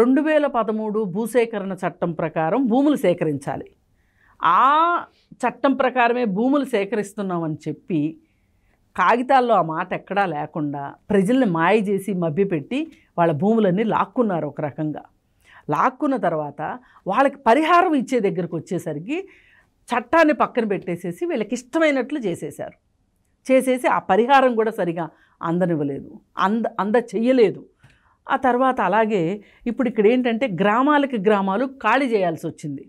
రెండు వేల పదమూడు భూసేకరణ చట్టం ప్రకారం భూములు సేకరించాలి ఆ చట్టం ప్రకారమే భూములు సేకరిస్తున్నామని చెప్పి కాగితాల్లో ఆ మాట ఎక్కడా లేకుండా ప్రజల్ని మాయ చేసి మభ్యపెట్టి వాళ్ళ భూములన్నీ లాక్కున్నారు ఒక రకంగా లాక్కున్న తర్వాత వాళ్ళకి పరిహారం ఇచ్చే దగ్గరకు వచ్చేసరికి చట్టాన్ని పక్కన పెట్టేసేసి వీళ్ళకి ఇష్టమైనట్లు చేసేసారు చేసేసి ఆ పరిహారం కూడా సరిగా అందనివ్వలేదు అంద అంద చెయ్యలేదు ఆ తర్వాత అలాగే ఇప్పుడు ఇక్కడ ఏంటంటే గ్రామాలకి గ్రామాలు ఖాళీ చేయాల్సి వచ్చింది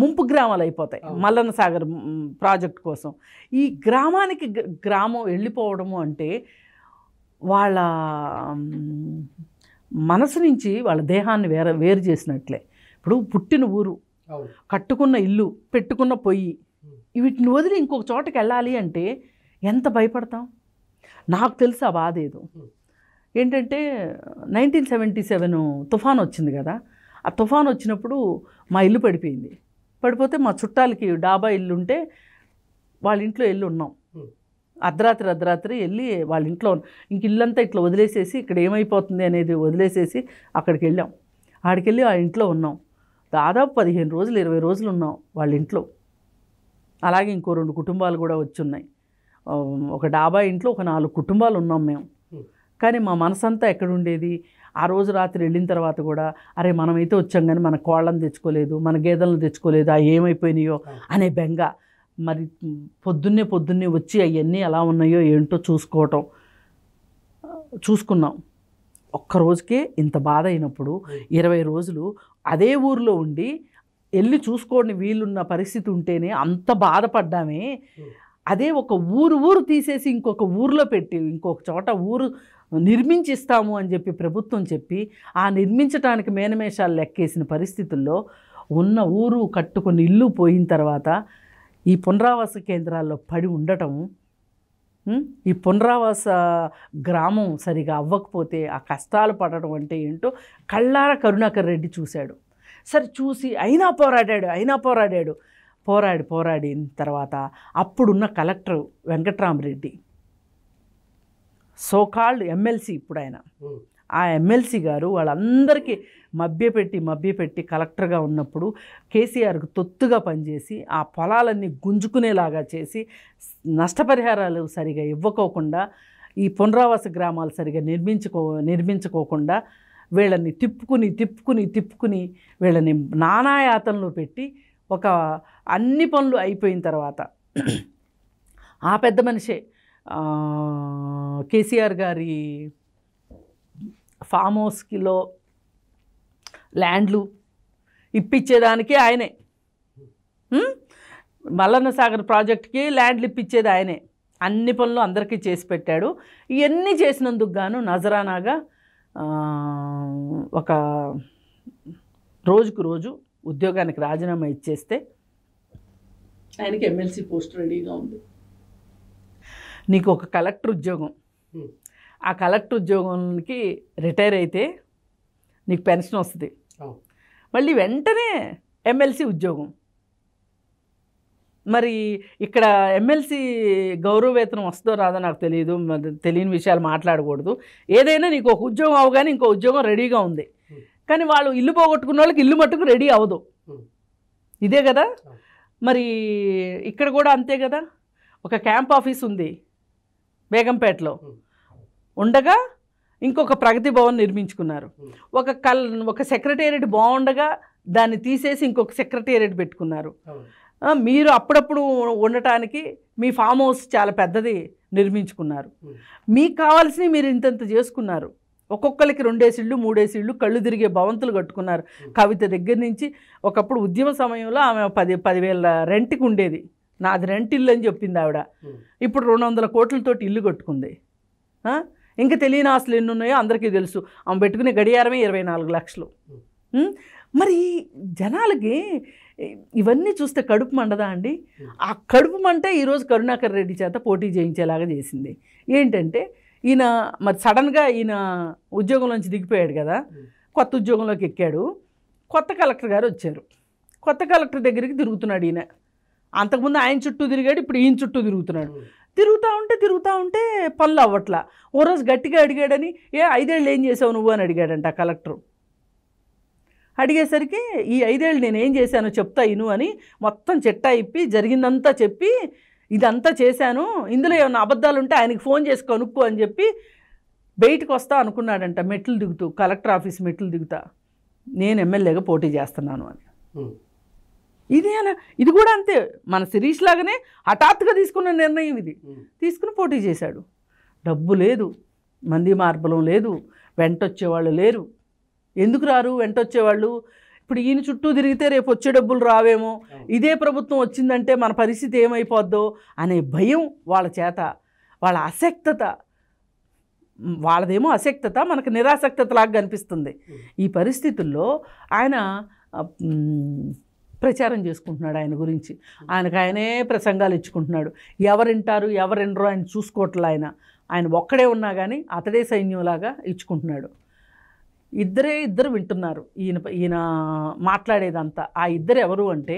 ముంపు గ్రామాలు అయిపోతాయి మల్లన్న సాగర్ ప్రాజెక్ట్ కోసం ఈ గ్రామానికి గ్రామం వెళ్ళిపోవడము అంటే వాళ్ళ మనసు నుంచి వాళ్ళ దేహాన్ని వేర వేరు చేసినట్లే ఇప్పుడు పుట్టిన ఊరు కట్టుకున్న ఇల్లు పెట్టుకున్న పొయ్యి వీటిని వదిలి ఇంకొక చోటకి వెళ్ళాలి అంటే ఎంత భయపడతాం నాకు తెలుసు ఆ బాధ ఏదో ఏంటంటే నైన్టీన్ సెవెంటీ సెవెన్ తుఫాన్ వచ్చింది కదా ఆ తుఫాన్ వచ్చినప్పుడు మా ఇల్లు పడిపోయింది పడిపోతే మా చుట్టాలకి డాబా ఇల్లు ఉంటే వాళ్ళ ఇంట్లో వెళ్ళి ఉన్నాం అర్ధరాత్రి అర్ధరాత్రి వెళ్ళి వాళ్ళ ఇంట్లో ఇంక ఇల్లంతా ఇట్లా వదిలేసేసి ఇక్కడ ఏమైపోతుంది అనేది వదిలేసేసి అక్కడికి వెళ్ళాం ఆడికి వెళ్ళి ఆ ఇంట్లో ఉన్నాం దాదాపు పదిహేను రోజులు ఇరవై రోజులు ఉన్నాం వాళ్ళ ఇంట్లో అలాగే ఇంకో రెండు కుటుంబాలు కూడా వచ్చి ఉన్నాయి ఒక డాబా ఇంట్లో ఒక నాలుగు కుటుంబాలు ఉన్నాం మేము కానీ మా మనసంతా ఎక్కడుండేది ఆ రోజు రాత్రి వెళ్ళిన తర్వాత కూడా అరే మనమైతే వచ్చాం కానీ మన కోళ్ళను తెచ్చుకోలేదు మన గేదెలను తెచ్చుకోలేదు ఆ ఏమైపోయినాయో అనే బెంగ మరి పొద్దున్నే పొద్దున్నే వచ్చి అవన్నీ ఎలా ఉన్నాయో ఏంటో చూసుకోవటం చూసుకున్నాం ఒక్క రోజుకే ఇంత బాధ అయినప్పుడు ఇరవై రోజులు అదే ఊర్లో ఉండి వెళ్ళి చూసుకోండి వీలున్న పరిస్థితి ఉంటేనే అంత బాధపడ్డామే అదే ఒక ఊరు ఊరు తీసేసి ఇంకొక ఊర్లో పెట్టి ఇంకొక చోట ఊరు నిర్మించిస్తాము అని చెప్పి ప్రభుత్వం చెప్పి ఆ నిర్మించడానికి మేనమేషాలు లెక్కేసిన పరిస్థితుల్లో ఉన్న ఊరు కట్టుకుని ఇల్లు పోయిన తర్వాత ఈ పునరావాస కేంద్రాల్లో పడి ఉండటం ఈ పునరావాస గ్రామం సరిగా అవ్వకపోతే ఆ కష్టాలు పడడం అంటే ఏంటో కళ్ళార కరుణాకర్ రెడ్డి చూశాడు సరే చూసి అయినా పోరాడాడు అయినా పోరాడాడు పోరాడి పోరాడిన తర్వాత అప్పుడున్న కలెక్టర్ వెంకట్రామరెడ్డి సోకాల్డ్ ఎమ్మెల్సీ ఇప్పుడు ఆయన ఆ ఎమ్మెల్సీ గారు వాళ్ళందరికీ మభ్యపెట్టి మభ్యపెట్టి కలెక్టర్గా ఉన్నప్పుడు కేసీఆర్కు తొత్తుగా పనిచేసి ఆ పొలాలన్నీ గుంజుకునేలాగా చేసి నష్టపరిహారాలు సరిగా ఇవ్వకోకుండా ఈ పునరావాస గ్రామాలు సరిగా నిర్మించుకో నిర్మించుకోకుండా వీళ్ళని తిప్పుకుని తిప్పుకుని తిప్పుకుని వీళ్ళని నానాయాతనలో పెట్టి ఒక అన్ని పనులు అయిపోయిన తర్వాత ఆ పెద్ద మనిషే కేసీఆర్ గారి ఫామ్ హౌస్కిలో ల్యాండ్లు ఇప్పించేదానికి ఆయనే మల్లన్న సాగర్ ప్రాజెక్ట్కి ల్యాండ్లు ఇప్పించేది ఆయనే అన్ని పనులు అందరికీ చేసి పెట్టాడు ఇవన్నీ చేసినందుకు గాను నజరానాగా ఒక రోజుకు రోజు ఉద్యోగానికి రాజీనామా ఇచ్చేస్తే ఆయనకి ఎమ్మెల్సీ పోస్ట్ రెడీగా ఉంది నీకు ఒక కలెక్టర్ ఉద్యోగం ఆ కలెక్టర్ ఉద్యోగానికి రిటైర్ అయితే నీకు పెన్షన్ వస్తుంది మళ్ళీ వెంటనే ఎమ్మెల్సీ ఉద్యోగం మరి ఇక్కడ ఎమ్మెల్సీ గౌరవవేతనం వస్తుందో రాదో నాకు తెలియదు తెలియని విషయాలు మాట్లాడకూడదు ఏదైనా నీకు ఒక ఉద్యోగం అవగానే ఇంకో ఉద్యోగం రెడీగా ఉంది కానీ వాళ్ళు ఇల్లు పోగొట్టుకున్న వాళ్ళకి ఇల్లు మట్టుకు రెడీ అవ్వదు ఇదే కదా మరి ఇక్కడ కూడా అంతే కదా ఒక క్యాంప్ ఆఫీస్ ఉంది బేగంపేటలో ఉండగా ఇంకొక ప్రగతి భవన్ నిర్మించుకున్నారు ఒక కల్ ఒక సెక్రటేరియట్ బాగుండగా దాన్ని తీసేసి ఇంకొక సెక్రటేరియట్ పెట్టుకున్నారు మీరు అప్పుడప్పుడు ఉండటానికి మీ ఫామ్ హౌస్ చాలా పెద్దది నిర్మించుకున్నారు మీకు కావాల్సినవి మీరు ఇంతంత చేసుకున్నారు ఒక్కొక్కరికి రెండేసిళ్ళు మూడేసిళ్ళు కళ్ళు తిరిగే భవంతులు కట్టుకున్నారు కవిత దగ్గర నుంచి ఒకప్పుడు ఉద్యమ సమయంలో ఆమె పది పదివేల రెంట్కి ఉండేది నాది రెంట్ ఇల్లు అని చెప్పింది ఆవిడ ఇప్పుడు రెండు వందల కోట్లతోటి ఇల్లు కట్టుకుంది ఇంకా తెలియని ఆస్తులు ఎన్ని ఉన్నాయో అందరికీ తెలుసు ఆమె పెట్టుకునే గడియారమే ఇరవై నాలుగు లక్షలు మరి జనాలకి ఇవన్నీ చూస్తే కడుపు మండదా అండి ఆ కడుపు మంటే ఈరోజు కరుణాకర్ రెడ్డి చేత పోటీ చేయించేలాగా చేసింది ఏంటంటే ఈయన మరి సడన్గా ఈయన ఉద్యోగంలోంచి దిగిపోయాడు కదా కొత్త ఉద్యోగంలోకి ఎక్కాడు కొత్త కలెక్టర్ గారు వచ్చారు కొత్త కలెక్టర్ దగ్గరికి తిరుగుతున్నాడు ఈయన అంతకుముందు ఆయన చుట్టూ తిరిగాడు ఇప్పుడు ఈయన చుట్టూ తిరుగుతున్నాడు తిరుగుతూ ఉంటే తిరుగుతూ ఉంటే పనులు అవ్వట్లా ఓ రోజు గట్టిగా అడిగాడని ఏ ఐదేళ్ళు ఏం చేసావు నువ్వు అని అడిగాడంట ఆ కలెక్టర్ అడిగేసరికి ఈ ఐదేళ్ళు నేను ఏం చేశానో చెప్తా ఇను అని మొత్తం చెట్టా ఇప్పి జరిగిందంతా చెప్పి ఇదంతా చేశాను ఇందులో ఏమైనా అబద్ధాలు ఉంటే ఆయనకి ఫోన్ చేసి కనుక్కో అని చెప్పి బయటకు వస్తా అనుకున్నాడంట మెట్లు దిగుతూ కలెక్టర్ ఆఫీస్ మెట్లు దిగుతా నేను ఎమ్మెల్యేగా పోటీ చేస్తున్నాను అని ఇది ఇది కూడా అంతే మన శిరీష్ లాగానే హఠాత్తుగా తీసుకున్న నిర్ణయం ఇది తీసుకుని పోటీ చేశాడు డబ్బు లేదు మంది మార్బలం లేదు వెంటొచ్చేవాళ్ళు లేరు ఎందుకు రారు వెంటొచ్చేవాళ్ళు ఇప్పుడు ఈయన చుట్టూ తిరిగితే రేపు వచ్చే డబ్బులు రావేమో ఇదే ప్రభుత్వం వచ్చిందంటే మన పరిస్థితి ఏమైపోద్దో అనే భయం వాళ్ళ చేత వాళ్ళ అసక్తత వాళ్ళదేమో అసక్తత మనకు లాగా కనిపిస్తుంది ఈ పరిస్థితుల్లో ఆయన ప్రచారం చేసుకుంటున్నాడు ఆయన గురించి ఆయనకు ఆయనే ప్రసంగాలు ఇచ్చుకుంటున్నాడు ఎవరింటారు ఎవరిండరు ఆయన చూసుకోవట్లే ఆయన ఆయన ఒక్కడే ఉన్నా కానీ అతడే సైన్యంలాగా ఇచ్చుకుంటున్నాడు ఇద్దరే ఇద్దరు వింటున్నారు ఈయన ఈయన మాట్లాడేదంతా ఆ ఇద్దరు ఎవరు అంటే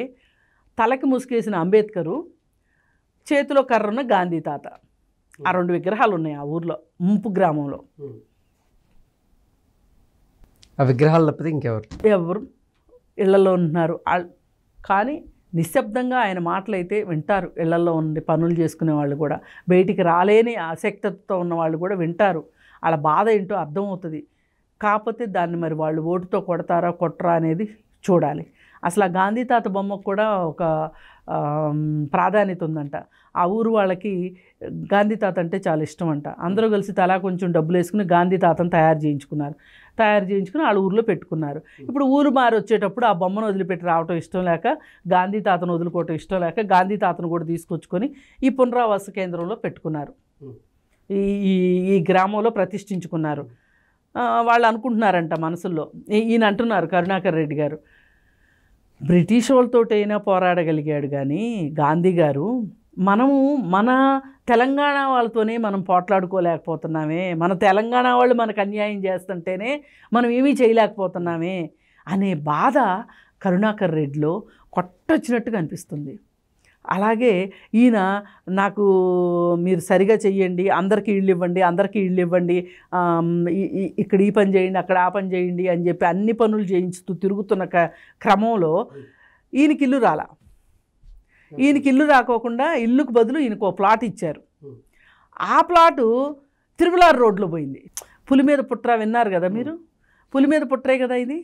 తలకి ముసుకేసిన అంబేద్కరు చేతిలో ఉన్న గాంధీ తాత ఆ రెండు విగ్రహాలు ఉన్నాయి ఆ ఊర్లో ముంపు గ్రామంలో ఆ విగ్రహాలు తప్పితే ఇంకెవరు ఎవరు ఇళ్లలో ఉంటున్నారు కానీ నిశ్శబ్దంగా ఆయన మాటలైతే వింటారు ఇళ్లలో ఉండి పనులు చేసుకునే వాళ్ళు కూడా బయటికి రాలేని ఆసక్తితో ఉన్న వాళ్ళు కూడా వింటారు వాళ్ళ బాధ ఏంటో అర్థమవుతుంది కాకపోతే దాన్ని మరి వాళ్ళు ఓటుతో కొడతారా కొట్టరా అనేది చూడాలి అసలు ఆ గాంధీ తాత బొమ్మకు కూడా ఒక ప్రాధాన్యత ఉందంట ఆ ఊరు వాళ్ళకి గాంధీ తాత అంటే చాలా ఇష్టం అంట అందరూ కలిసి తలా కొంచెం డబ్బులు వేసుకుని గాంధీ తాతను తయారు చేయించుకున్నారు తయారు చేయించుకుని వాళ్ళ ఊర్లో పెట్టుకున్నారు ఇప్పుడు ఊరు మారి వచ్చేటప్పుడు ఆ బొమ్మను వదిలిపెట్టి రావటం ఇష్టం లేక గాంధీ తాతను వదులుకోవటం ఇష్టం లేక గాంధీ తాతను కూడా తీసుకొచ్చుకొని ఈ పునరావాస కేంద్రంలో పెట్టుకున్నారు ఈ ఈ గ్రామంలో ప్రతిష్ఠించుకున్నారు వాళ్ళు అనుకుంటున్నారంట మనసుల్లో ఈయన అంటున్నారు కరుణాకర్ రెడ్డి గారు బ్రిటిష్ వాళ్ళతోటైనా పోరాడగలిగాడు కానీ గాంధీ గారు మనము మన తెలంగాణ వాళ్ళతోనే మనం పోట్లాడుకోలేకపోతున్నామే మన తెలంగాణ వాళ్ళు మనకు అన్యాయం చేస్తుంటేనే మనం ఏమీ చేయలేకపోతున్నామే అనే బాధ కరుణాకర్ రెడ్డిలో కొట్టొచ్చినట్టుగా అనిపిస్తుంది అలాగే ఈయన నాకు మీరు సరిగా చెయ్యండి అందరికీ ఇళ్ళు ఇవ్వండి అందరికీ ఇళ్ళు ఇవ్వండి ఇక్కడ ఈ పని చేయండి అక్కడ ఆ పని చేయండి అని చెప్పి అన్ని పనులు చేయించుతూ తిరుగుతున్న క్రమంలో ఈయనకి ఇల్లు రాలా ఈయనకి ఇల్లు రాకోకుండా ఇల్లుకు బదులు ఈయనకు ప్లాట్ ఇచ్చారు ఆ ప్లాటు తిరుమలారు రోడ్లో పోయింది పులి మీద పుట్ర విన్నారు కదా మీరు పులి మీద పుట్రే కదా ఇది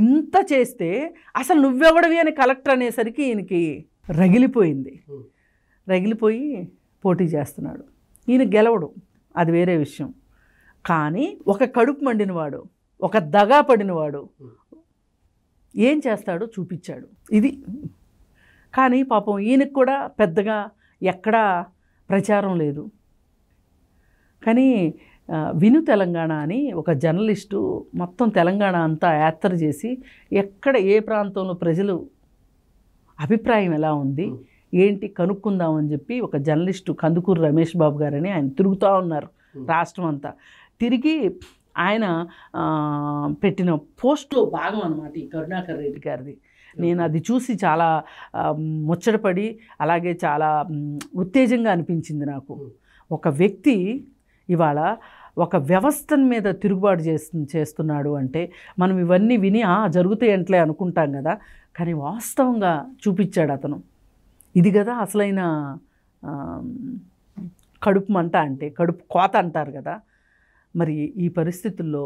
ఇంత చేస్తే అసలు నువ్వెవడవి అని కలెక్టర్ అనేసరికి ఈయనకి రగిలిపోయింది రగిలిపోయి పోటీ చేస్తున్నాడు ఈయన గెలవడు అది వేరే విషయం కానీ ఒక కడుపు మండినవాడు ఒక దగా పడినవాడు ఏం చేస్తాడో చూపించాడు ఇది కానీ పాపం ఈయనకు కూడా పెద్దగా ఎక్కడా ప్రచారం లేదు కానీ విను తెలంగాణ అని ఒక జర్నలిస్టు మొత్తం తెలంగాణ అంతా యాత్ర చేసి ఎక్కడ ఏ ప్రాంతంలో ప్రజలు అభిప్రాయం ఎలా ఉంది ఏంటి కనుక్కుందామని చెప్పి ఒక జర్నలిస్టు కందుకూరు రమేష్ బాబు గారని ఆయన తిరుగుతూ ఉన్నారు రాష్ట్రం అంతా తిరిగి ఆయన పెట్టిన పోస్ట్లో భాగం అనమాట ఈ కరుణాకర్ రెడ్డి గారిది నేను అది చూసి చాలా ముచ్చటపడి అలాగే చాలా ఉత్తేజంగా అనిపించింది నాకు ఒక వ్యక్తి ఇవాళ ఒక వ్యవస్థను మీద తిరుగుబాటు చేస్తు చేస్తున్నాడు అంటే మనం ఇవన్నీ విని జరుగుతాయి అంటలే అనుకుంటాం కదా కానీ వాస్తవంగా చూపించాడు అతను ఇది కదా అసలైన కడుపు మంట అంటే కడుపు కోత అంటారు కదా మరి ఈ పరిస్థితుల్లో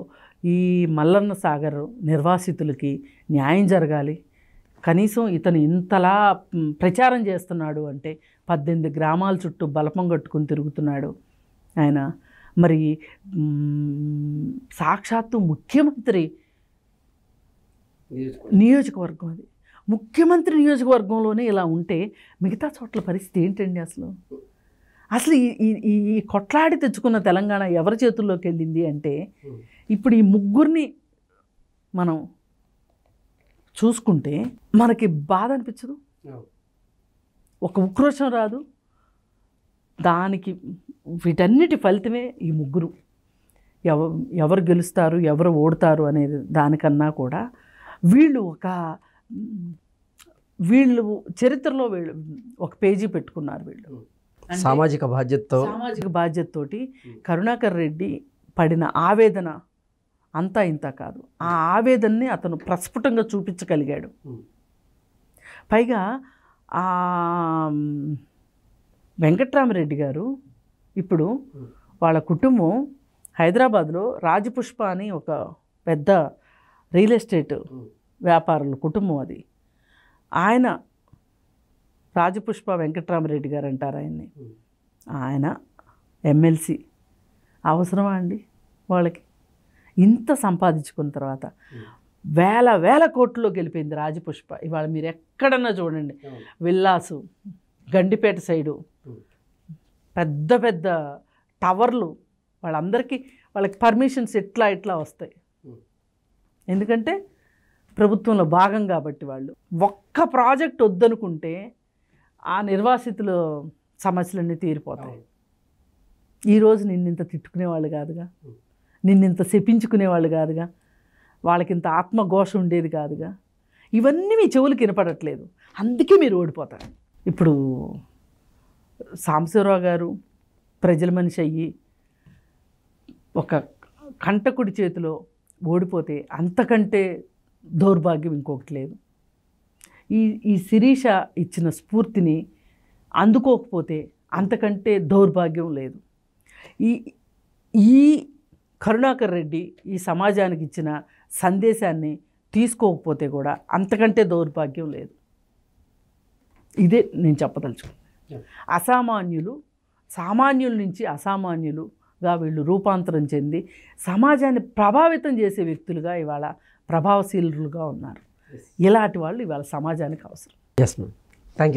ఈ మల్లన్న సాగర్ నిర్వాసితులకి న్యాయం జరగాలి కనీసం ఇతను ఇంతలా ప్రచారం చేస్తున్నాడు అంటే పద్దెనిమిది గ్రామాల చుట్టూ బలపం కట్టుకుని తిరుగుతున్నాడు ఆయన మరి సాక్షాత్తు ముఖ్యమంత్రి నియోజకవర్గం అది ముఖ్యమంత్రి నియోజకవర్గంలోనే ఇలా ఉంటే మిగతా చోట్ల పరిస్థితి ఏంటండి అసలు అసలు ఈ ఈ కొట్లాడి తెచ్చుకున్న తెలంగాణ ఎవరి చేతుల్లోకి వెళ్ళింది అంటే ఇప్పుడు ఈ ముగ్గురిని మనం చూసుకుంటే మనకి బాధ అనిపించదు ఒక ఉక్రోషం రాదు దానికి వీటన్నిటి ఫలితమే ఈ ముగ్గురు ఎవ ఎవరు గెలుస్తారు ఎవరు ఓడతారు అనేది దానికన్నా కూడా వీళ్ళు ఒక వీళ్ళు చరిత్రలో వీళ్ళు ఒక పేజీ పెట్టుకున్నారు వీళ్ళు సామాజిక బాధ్యతతో సామాజిక బాధ్యతతోటి కరుణాకర్ రెడ్డి పడిన ఆవేదన అంతా ఇంత కాదు ఆ ఆవేదనని అతను ప్రస్ఫుటంగా చూపించగలిగాడు పైగా వెంకట్రామరెడ్డి గారు ఇప్పుడు వాళ్ళ కుటుంబం హైదరాబాద్లో రాజపుష్ప అని ఒక పెద్ద రియల్ ఎస్టేట్ వ్యాపారుల కుటుంబం అది ఆయన రాజపుష్ప వెంకట్రామరెడ్డి గారు అంటారు ఆయన్ని ఆయన ఎమ్మెల్సీ అవసరమా అండి వాళ్ళకి ఇంత సంపాదించుకున్న తర్వాత వేల వేల కోట్లలో గెలిపింది రాజపుష్ప ఇవాళ మీరు ఎక్కడన్నా చూడండి విల్లాసు గండిపేట సైడు పెద్ద పెద్ద టవర్లు వాళ్ళందరికీ వాళ్ళకి పర్మిషన్స్ ఇట్లా ఇట్లా వస్తాయి ఎందుకంటే ప్రభుత్వంలో భాగం కాబట్టి వాళ్ళు ఒక్క ప్రాజెక్ట్ వద్దనుకుంటే ఆ నిర్వాసితులు సమస్యలన్నీ తీరిపోతాయి ఈరోజు తిట్టుకునే తిట్టుకునేవాళ్ళు కాదుగా శపించుకునే శపించుకునేవాళ్ళు కాదుగా వాళ్ళకింత ఆత్మఘోష ఉండేది కాదుగా ఇవన్నీ మీ చెవులు కినపడట్లేదు అందుకే మీరు ఓడిపోతారు ఇప్పుడు సాంశివరావు గారు ప్రజల మనిషి అయ్యి ఒక కంటకుడి చేతిలో ఓడిపోతే అంతకంటే దౌర్భాగ్యం ఇంకొకటి లేదు ఈ ఈ శిరీష ఇచ్చిన స్ఫూర్తిని అందుకోకపోతే అంతకంటే దౌర్భాగ్యం లేదు ఈ ఈ కరుణాకర్ రెడ్డి ఈ సమాజానికి ఇచ్చిన సందేశాన్ని తీసుకోకపోతే కూడా అంతకంటే దౌర్భాగ్యం లేదు ఇదే నేను చెప్పదలుచుకున్నాను అసామాన్యులు సామాన్యుల నుంచి అసామాన్యులుగా వీళ్ళు రూపాంతరం చెంది సమాజాన్ని ప్రభావితం చేసే వ్యక్తులుగా ఇవాళ ప్రభావశీలుగా ఉన్నారు ఇలాంటి వాళ్ళు ఇవాళ సమాజానికి అవసరం ఎస్ మ్యామ్